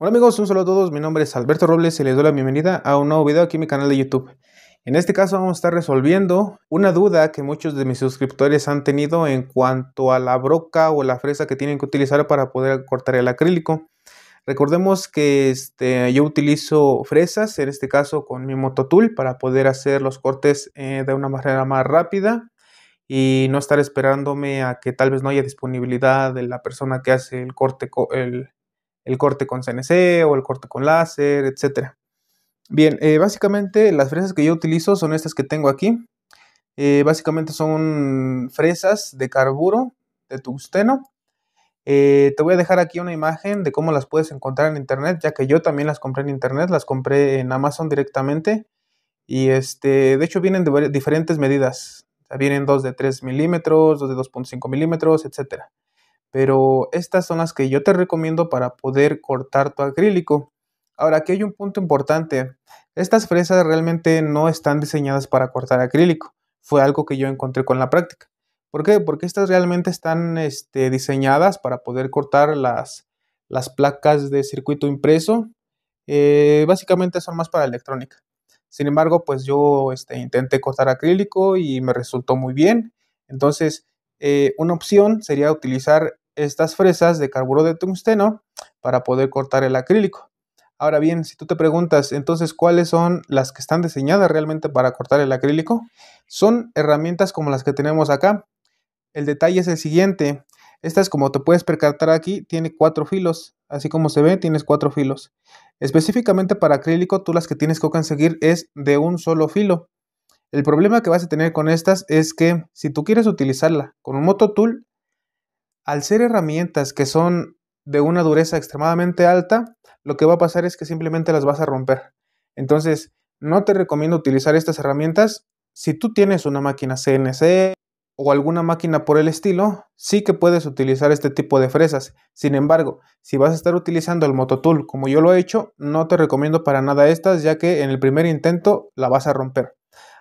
Hola amigos, un saludo a todos, mi nombre es Alberto Robles y les doy la bienvenida a un nuevo video aquí en mi canal de YouTube. En este caso vamos a estar resolviendo una duda que muchos de mis suscriptores han tenido en cuanto a la broca o la fresa que tienen que utilizar para poder cortar el acrílico. Recordemos que este, yo utilizo fresas, en este caso con mi mototool, para poder hacer los cortes eh, de una manera más rápida y no estar esperándome a que tal vez no haya disponibilidad de la persona que hace el corte, el, el corte con CNC o el corte con láser, etc. Bien, eh, básicamente las fresas que yo utilizo son estas que tengo aquí. Eh, básicamente son fresas de carburo de tungsteno. Eh, te voy a dejar aquí una imagen de cómo las puedes encontrar en internet, ya que yo también las compré en internet, las compré en Amazon directamente. Y este, de hecho vienen de diferentes medidas. vienen dos de 3 milímetros, dos de 2.5 milímetros, etcétera pero estas son las que yo te recomiendo para poder cortar tu acrílico. Ahora, aquí hay un punto importante. Estas fresas realmente no están diseñadas para cortar acrílico. Fue algo que yo encontré con la práctica. ¿Por qué? Porque estas realmente están este, diseñadas para poder cortar las, placas de circuito impreso. Eh, básicamente son más para electrónica. Sin embargo, pues yo este, intenté cortar acrílico y me resultó muy bien. Entonces, eh, una opción sería utilizar estas fresas de carburo de tungsteno para poder cortar el acrílico. Ahora bien, si tú te preguntas entonces cuáles son las que están diseñadas realmente para cortar el acrílico, son herramientas como las que tenemos acá. El detalle es el siguiente. Esta es como te puedes percatar aquí, tiene cuatro filos. Así como se ve, tienes cuatro filos. Específicamente para acrílico, tú las que tienes que conseguir es de un solo filo. El problema que vas a tener con estas es que si tú quieres utilizarla con un mototool, al ser herramientas que son de una dureza extremadamente alta, lo que va a pasar es que simplemente las vas a romper. Entonces, no te recomiendo utilizar estas herramientas. Si tú tienes una máquina CNC o alguna máquina por el estilo, sí que puedes utilizar este tipo de fresas. Sin embargo, si vas a estar utilizando el mototool como yo lo he hecho, no te recomiendo para nada estas, ya que en el primer intento la vas a romper.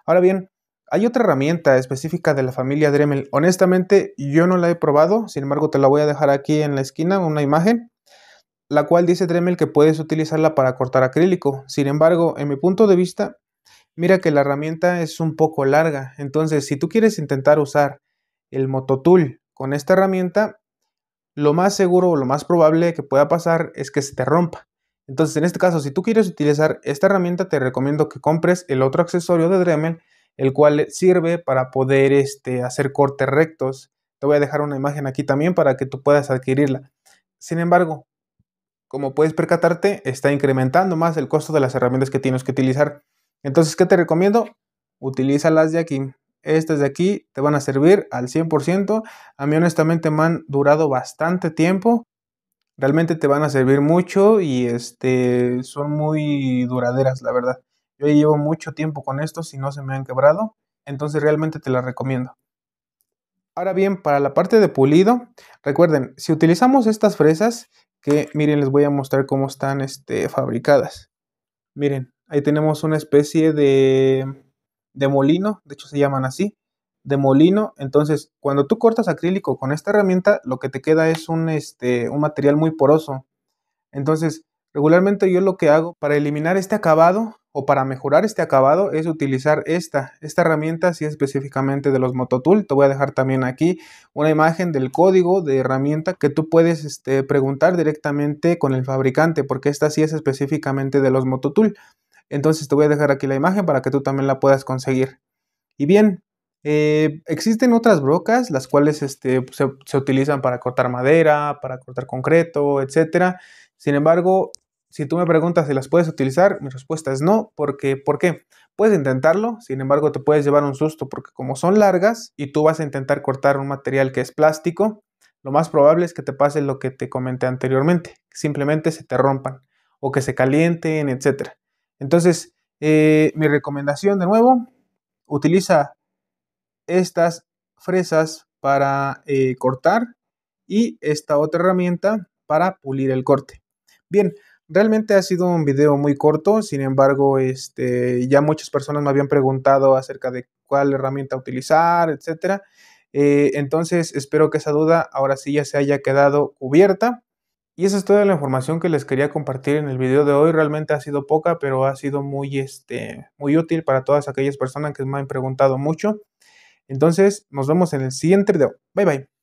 Ahora bien, hay otra herramienta específica de la familia Dremel. Honestamente, yo no la he probado, sin embargo, te la voy a dejar aquí en la esquina, una imagen, la cual dice Dremel que puedes utilizarla para cortar acrílico. Sin embargo, en mi punto de vista, mira que la herramienta es un poco larga. Entonces, si tú quieres intentar usar el mototool con esta herramienta, lo más seguro o lo más probable que pueda pasar es que se te rompa. Entonces, en este caso, si tú quieres utilizar esta herramienta, te recomiendo que compres el otro accesorio de Dremel el cual sirve para poder este, hacer cortes rectos. Te voy a dejar una imagen aquí también para que tú puedas adquirirla. Sin embargo, como puedes percatarte, está incrementando más el costo de las herramientas que tienes que utilizar. Entonces, ¿qué te recomiendo? utiliza las de aquí. Estas de aquí te van a servir al 100%. A mí honestamente me han durado bastante tiempo. Realmente te van a servir mucho y este, son muy duraderas, la verdad. Yo llevo mucho tiempo con estos y no se me han quebrado, entonces realmente te las recomiendo. Ahora bien, para la parte de pulido, recuerden, si utilizamos estas fresas, que miren, les voy a mostrar cómo están este, fabricadas. Miren, ahí tenemos una especie de, molino, de hecho se llaman así, de molino. Entonces, cuando tú cortas acrílico con esta herramienta, lo que te queda es un este, material muy poroso. Entonces, regularmente yo lo que hago para eliminar este acabado o para mejorar este acabado es utilizar esta, esta herramienta si específicamente de los Mototool. Te voy a dejar también aquí una imagen del código de herramienta que tú puedes este, preguntar directamente con el fabricante porque esta sí es específicamente de los Mototool. Entonces te voy a dejar aquí la imagen para que tú también la puedas conseguir. Y bien, eh, existen otras brocas, las cuales este, se, utilizan para cortar madera, para cortar concreto, etcétera. Sin embargo, si tú me preguntas si las puedes utilizar, mi respuesta es no, porque ¿por qué? Puedes intentarlo, sin embargo te puedes llevar un susto porque como son largas y tú vas a intentar cortar un material que es plástico, lo más probable es que te pase lo que te comenté anteriormente, simplemente se te rompan o que se calienten, etc. Entonces, eh, mi recomendación de nuevo, utiliza estas fresas para eh, cortar y esta otra herramienta para pulir el corte. Bien, Realmente ha sido un video muy corto, sin embargo, este, ya muchas personas me habían preguntado acerca de cuál herramienta utilizar, etc. Eh, entonces, espero que esa duda ahora sí ya se haya quedado cubierta. Y esa es toda la información que les quería compartir en el video de hoy. Realmente ha sido poca, pero ha sido muy, este, muy útil para todas aquellas personas que me han preguntado mucho. Entonces, nos vemos en el siguiente video. Bye bye.